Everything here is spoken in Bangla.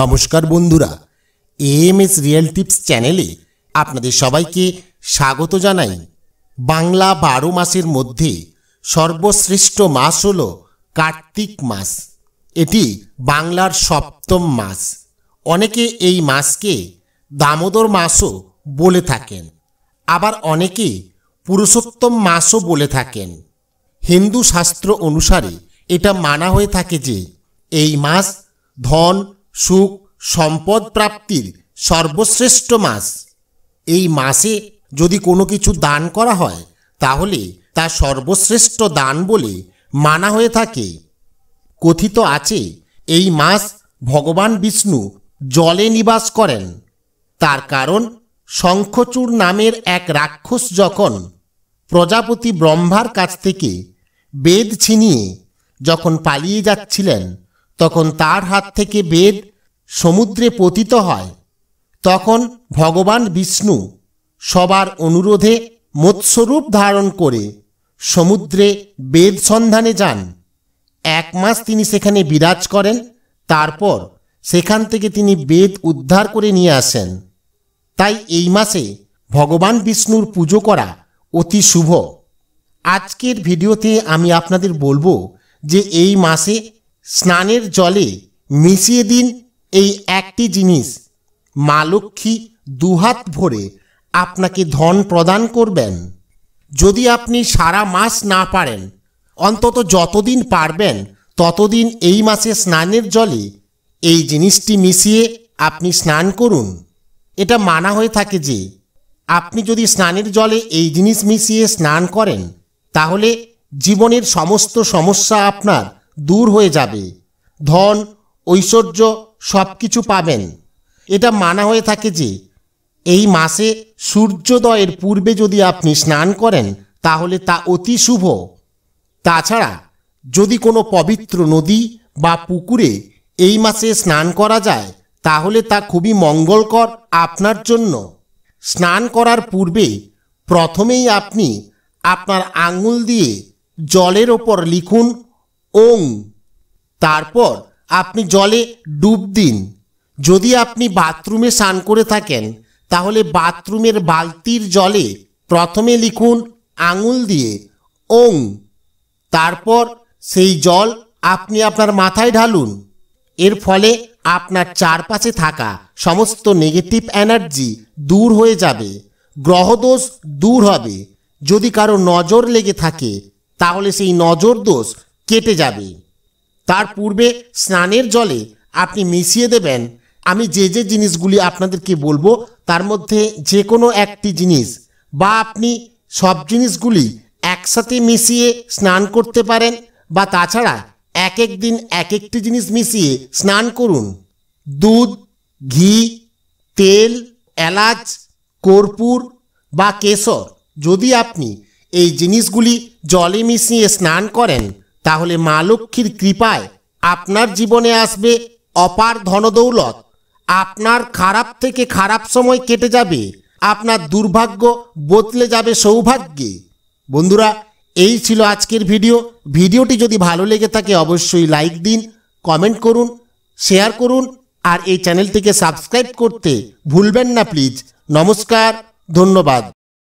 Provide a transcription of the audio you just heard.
নমস্কার বন্ধুরা এম এস রিয়েল টিপস চ্যানেলে আপনাদের সবাইকে স্বাগত জানাই বাংলা বারো মাসের মধ্যে সর্বশ্রেষ্ঠ মাস হল কার্তিক মাস এটি বাংলার সপ্তম মাস অনেকে এই মাসকে দামোদর মাসও বলে থাকেন আবার অনেকে পুরুষোত্তম মাসও বলে থাকেন হিন্দু শাস্ত্র অনুসারে এটা মানা হয়ে থাকে যে এই মাস ধন সুখ সম্পদ প্রাপ্তির সর্বশ্রেষ্ঠ মাস এই মাসে যদি কোনো কিছু দান করা হয় তাহলে তা সর্বশ্রেষ্ঠ দান বলে মানা হয়ে থাকে কথিত আছে এই মাস ভগবান বিষ্ণু জলে নিবাস করেন তার কারণ শঙ্খচূড় নামের এক রাক্ষস যখন প্রজাপতি ব্রহ্মার কাছ থেকে বেদ ছিনিয়ে যখন পালিয়ে যাচ্ছিলেন তখন তার হাত থেকে বেদ সমুদ্রে পতিত হয় তখন ভগবান বিষ্ণু সবার অনুরোধে মৎস্যরূপ ধারণ করে সমুদ্রে বেদ সন্ধানে যান এক মাস তিনি সেখানে বিরাজ করেন তারপর সেখান থেকে তিনি বেদ উদ্ধার করে নিয়ে আসেন তাই এই মাসে ভগবান বিষ্ণুর পুজো করা অতি শুভ আজকের ভিডিওতে আমি আপনাদের বলবো যে এই মাসে স্নানের জলে মিশিয়ে দিন এই একটি জিনিস মা লক্ষ্মী দুহাত ভরে আপনাকে ধন প্রদান করবেন যদি আপনি সারা মাস না পারেন অন্তত যতদিন পারবেন ততদিন এই মাসে স্নানের জলে এই জিনিসটি মিশিয়ে আপনি স্নান করুন এটা মানা হয়ে থাকে যে আপনি যদি স্নানের জলে এই জিনিস মিশিয়ে স্নান করেন তাহলে জীবনের সমস্ত সমস্যা আপনার দূর হয়ে যাবে ধন ঐশ্বর্য সব কিছু পাবেন এটা মানা হয়ে থাকে যে এই মাসে সূর্যোদয়ের পূর্বে যদি আপনি স্নান করেন তাহলে তা অতি শুভ তাছাড়া যদি কোনো পবিত্র নদী বা পুকুরে এই মাসে স্নান করা যায় তাহলে তা খুবই মঙ্গলকর আপনার জন্য স্নান করার পূর্বে প্রথমেই আপনি আপনার আঙুল দিয়ে জলের ওপর লিখুন ওং তারপর আপনি জলে ডুব দিন যদি আপনি বাথরুমে স্নান করে থাকেন তাহলে বাথরুমের বালতির জলে প্রথমে লিখুন আঙুল দিয়ে ওং তারপর সেই জল আপনি আপনার মাথায় ঢালুন এর ফলে আপনার চারপাশে থাকা সমস্ত নেগেটিভ এনার্জি দূর হয়ে যাবে গ্রহদোষ দূর হবে যদি কারো নজর লেগে থাকে তাহলে সেই নজর দোষ কেটে যাবে তার পূর্বে স্নানের জলে আপনি মিশিয়ে দেবেন আমি যে যে জিনিসগুলি আপনাদেরকে বলবো তার মধ্যে যে কোনো একটি জিনিস বা আপনি সব জিনিসগুলি একসাথে মিশিয়ে স্নান করতে পারেন বা তাছাড়া এক এক দিন এক একটি জিনিস মিশিয়ে স্নান করুন দুধ ঘি তেল এলাচ কর্পূর বা কেশর যদি আপনি এই জিনিসগুলি জলে মিশিয়ে স্নান করেন তাহলে মা লক্ষ্মীর কৃপায় আপনার জীবনে আসবে অপার ধনদৌলত আপনার খারাপ থেকে খারাপ সময় কেটে যাবে আপনার দুর্ভাগ্য বদলে যাবে সৌভাগ্যে বন্ধুরা এই ছিল আজকের ভিডিও ভিডিওটি যদি ভালো লেগে থাকে অবশ্যই লাইক দিন কমেন্ট করুন শেয়ার করুন আর এই চ্যানেলটিকে সাবস্ক্রাইব করতে ভুলবেন না প্লিজ নমস্কার ধন্যবাদ